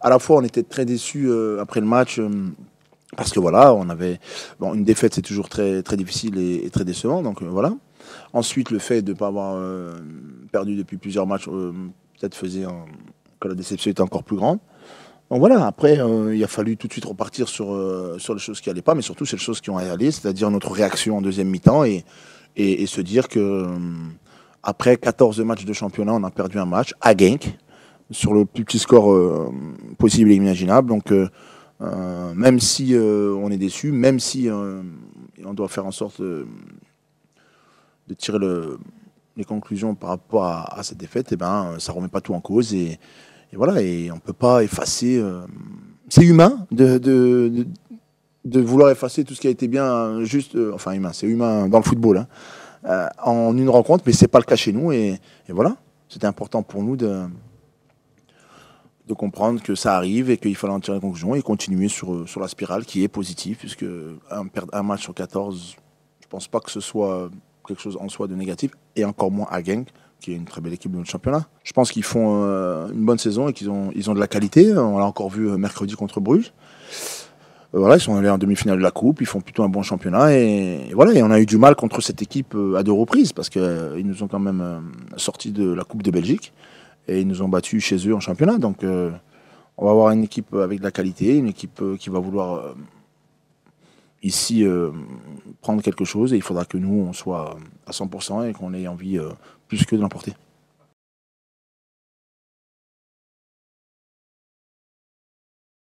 à la fois, on était très déçus euh, après le match. Euh, parce que voilà, on avait une défaite, c'est toujours très très difficile et, très décevant. Donc euh, voilà. Ensuite, le fait de ne pas avoir perdu depuis plusieurs matchs, peut-être faisait que la déception était encore plus grande. Donc voilà, après, il a fallu tout de suite repartir sur, sur les choses qui n'allaient pas, mais surtout sur les choses qui ont allé, c'est-à-dire notre réaction en deuxième mi-temps et, et, se dire que après 14 matchs de championnat, on a perdu un match à Genk sur le plus petit score euh, possible et imaginable. Donc, euh, euh, même si on est déçu, même si on doit faire en sorte de, tirer le, les conclusions par rapport à, cette défaite, et eh ben, ça ne remet pas tout en cause. Et, voilà, et on ne peut pas effacer. c'est humain de, de, vouloir effacer tout ce qui a été bien, juste, enfin humain, c'est humain dans le football, hein, en une rencontre, mais c'est pas le cas chez nous. et voilà, c'était important pour nous de, de comprendre que ça arrive et qu'il fallait en tirer les conclusion et continuer sur, euh, sur la spirale qui est positive, puisque un, un match sur 14, je pense pas que ce soit quelque chose en soi de négatif, et encore moins à Genk, qui est une très belle équipe de notre championnat. Je pense qu'ils font euh, une bonne saison et qu'ils ont, ils ont de la qualité. On l'a encore vu euh, mercredi contre Bruges. voilà, ils sont allés en demi-finale de la Coupe, ils font plutôt un bon championnat. Et, voilà, et on a eu du mal contre cette équipe à deux reprises, parce qu'ils nous ont quand même sortis de la Coupe de Belgique. Et ils nous ont battus chez eux en championnat. Donc, euh, on va avoir une équipe avec de la qualité, une équipe euh, qui va vouloir euh, ici prendre quelque chose et il faudra que nous, on soit à 100% et qu'on ait envie plus que de l'emporter.